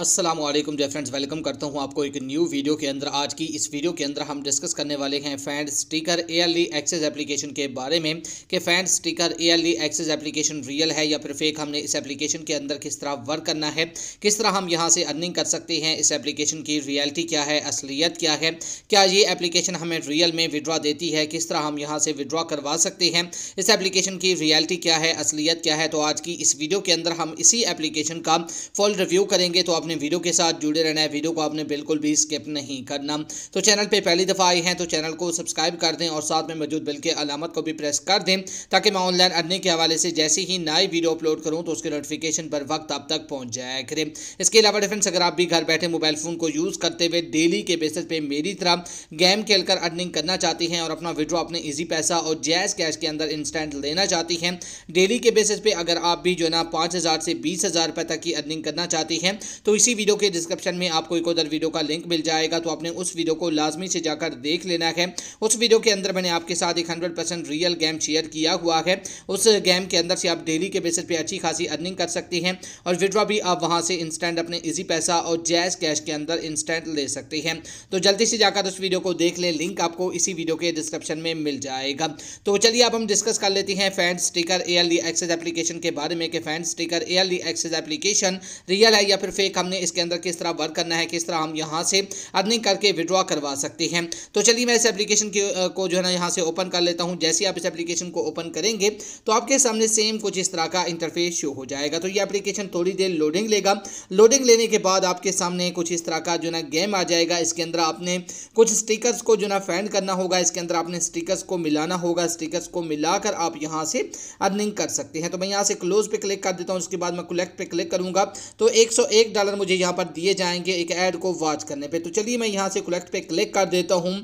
असलम जय friends welcome करता हूँ आपको एक न्यू वीडियो के अंदर आज की इस वीडियो के अंदर हम डिस्कस करने वाले हैं fan sticker a early access application के बारे में कि fan sticker a early access application real है या फिर फेक हमने इस एप्लीकेशन के अंदर किस तरह वर्क करना है किस तरह हम यहाँ से अर्निंग कर सकते हैं इस एप्लीकेशन की रियलिटी क्या है असलियत क्या है क्या ये एप्लीकेशन हमें रियल में विड्रा देती है किस तरह हम यहाँ से विड्रा करवा सकते हैं इस एप्लीकेशन की रियलिटी क्या है असलियत क्या है तो आज की इस वीडियो के अंदर हम इसी एप्लीकेशन का फुल रिव्यू करेंगे तो आपने वीडियो के साथ जुड़े रहना है वीडियो को आपने बिल्कुल भी स्किप नहीं करना तो चैनल पर पहली दफ़ा आई हैं तो चैनल को सब्सक्राइब कर दें और साथ में मौजूद बिल के अलामत को भी प्रेस कर दें ताकि मैं ऑनलाइन अर्निंग के हवाले से जैसे ही नई वीडियो अपलोड करूँ तो उसके नोटिफिकेशन पर वक्त आप तक पहुँच जाए करें इसके अलावा डिफेंस अगर आप भी घर बैठे मोबाइल फ़ोन को यूज़ करते हुए डेली के बेसिस पे मेरी तरह गेम खेलकर अर्निंग करना चाहती हैं और अपना विड्रॉ अपने इजी पैसा और जैज़ कैश के अंदर इंस्टेंट लेना चाहती हैं डेली के बेसिस पर अगर आप भी जो है ना पाँच हज़ार से बीस हज़ार रुपये तक की अर्निंग करना चाहती हैं तो तो इसी वीडियो के डिस्क्रिप्शन में आपको एक उधर वीडियो का लिंक मिल जाएगा तो आपने उस वीडियो को लाजमी से जाकर देख लेना है उस वीडियो के अंदर मैंने आपके साथ एक hundred percent real game share किया हुआ है उस गेम के अंदर से आप डेली के बेसिस पे अच्छी खासी अर्निंग कर सकते हैं और विड्रॉ भी आप वहाँ से इंस्टेंट अपने इजी पैसा और जैज कैश के अंदर इंस्टेंट ले सकते हैं तो जल्दी से जाकर उस वीडियो को देख लें लिंक आपको इसी वीडियो के डिस्क्रिप्शन में मिल जाएगा तो चलिए अब हम डिस्कस कर लेते हैं फैन स्टिकर एयरली एल एक्सेस एप्लीकेशन के बारे में कि फैन स्टिकर एयरली एल एक्सेस एप्लीकेशन रियल है या फिर फेक हमने इसके अंदर किस तरह वर्क करना है किस तरह हम यहाँ से अर्निंग करके विड्रॉ करवा सकते हैं तो चलिए मैं इस एप्लीकेशन को जो है ना यहाँ से ओपन कर लेता हूँ जैसे आप इस एप्लीकेशन को ओपन करेंगे तो आपके सामने सेम कुछ इस तरह का इंटरफेस शो हो जाएगा तो ये एप्लीकेशन थोड़ी देर लोडिंग लेगा लोडिंग लेने के बाद आपके सामने कुछ इस तरह का जो ना गेम आ जाएगा इसके अंदर आपने कुछ स्टिकर्स को जो ना फैंड करना होगा इसके अंदर आपने स्टिकर्स को मिलाना होगा स्टिकर्स को मिलाकर आप यहाँ से अर्निंग कर सकते हैं तो मैं यहाँ से क्लोज पे क्लिक कर देता हूँ उसके बाद मैं कलेक्ट पे क्लिक करूंगा तो एक डॉलर ऑप्शन मुझे यहाँ पर दिए जाएंगे एक ऐड को वॉच करने पे तो चलिए मैं यहाँ से कलेक्ट पे क्लिक कर देता हूँ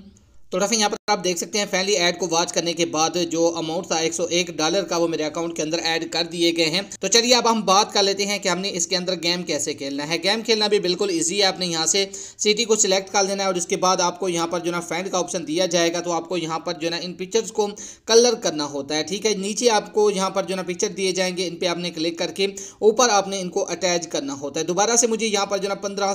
थोड़ा सा यहाँ पर आप देख सकते हैं फैनली ऐड को वॉच करने के बाद जो अमाउंट था 101 डॉलर का वो मेरे अकाउंट के अंदर ऐड कर दिए गए हैं तो चलिए अब हम बात कर लेते हैं कि हमने इसके अंदर गेम कैसे खेलना है गेम खेलना भी बिल्कुल ईजी है आपने यहाँ से सिटी को सिलेक्ट कर देना है और इसके बाद आपको यहाँ पर जो ना फ्रेंड का ऑप्शन दिया जाएगा तो आपको यहाँ पर जो ना इन पिक्चर्स को कलर करना होता है ठीक है नीचे आपको यहाँ पर जो ना पिक्चर दिए जाएंगे इन पर आपने क्लिक करके ऊपर आपने इनको अटैच करना होता है दोबारा से मुझे यहाँ पर जो ना पंद्रह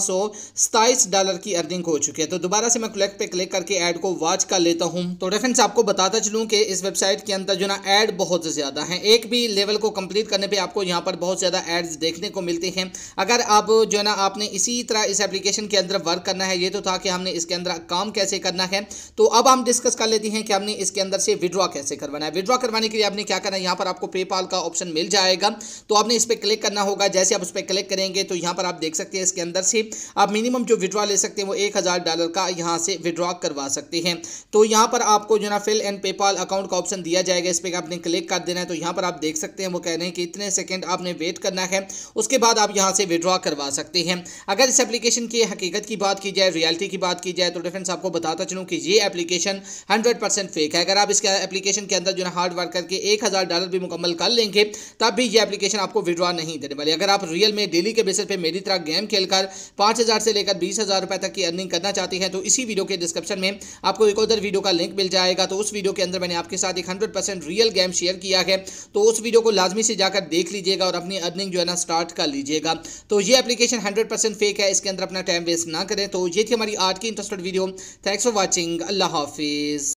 डॉलर की अर्निंग हो चुकी है तो दोबारा से मैं क्लिक पे क्लिक करके ऐड को वॉच कर लेता देता हूँ तो रेफरेंस आपको बताता चलूँ कि इस वेबसाइट के अंदर जो ना ऐड बहुत ज़्यादा हैं एक भी लेवल को कंप्लीट करने पे आपको यहाँ पर बहुत ज़्यादा एड्स देखने को मिलते हैं अगर आप जो है ना आपने इसी तरह इस एप्लीकेशन के अंदर वर्क करना है ये तो था कि हमने इसके अंदर काम कैसे करना है तो अब हम डिस्कस कर लेते हैं कि हमने इसके अंदर से विड्रॉ कैसे करवाना है विड्रॉ करवाने के लिए आपने क्या करना है यहाँ पर आपको पेपाल का ऑप्शन मिल जाएगा तो आपने इस पर क्लिक करना होगा जैसे आप उस पर क्लिक करेंगे तो यहाँ पर आप देख सकते हैं इसके अंदर से आप मिनिमम जो विड्रॉ ले सकते हैं वो एक डॉलर का यहाँ से विड्रॉ करवा सकते हैं तो यहाँ पर आपको जो ना फिल एंड पेपाल अकाउंट का ऑप्शन दिया जाएगा इस पर आपने क्लिक कर देना है तो यहाँ पर आप देख सकते हैं वो कह रहे हैं कि इतने सेकेंड आपने वेट करना है उसके बाद आप यहाँ से विड्रॉ करवा सकते हैं अगर इस एप्लीकेशन की हकीकत की बात की जाए रियलिटी की बात की जाए तो डिफ्रेंस आपको बताता चलूँ कि ये एप्लीकेशन हंड्रेड फेक है अगर आप इसके एप्लीकेशन के अंदर जो है हार्ड वर्क करके एक डॉलर भी मुकम्मल कर लेंगे तब भी ये एप्लीकेशन आपको विड्रॉ नहीं देने वाली अगर आप रियल में डेली के बेसिस पर मेरी तरह गेम खेलकर पाँच से लेकर बीस हज़ार तक की अर्निंग करना चाहती हैं तो इसी वीडियो के डिस्क्रिप्शन में आपको एक और वीडियो का लिंक मिल जाएगा तो उस वीडियो के अंदर मैंने आपके साथ एक हंड्रेड रियल गेम शेयर किया है तो उस वीडियो को लाजमी से जाकर देख लीजिएगा और अपनी अर्निंग जो है ना स्टार्ट कर लीजिएगा तो ये एप्लीकेशन हंड्रेड फेक है इसके अंदर अपना टाइम वेस्ट ना करें तो ये थी हमारी आज की interested video thanks for watching अल्लाह हाफिज़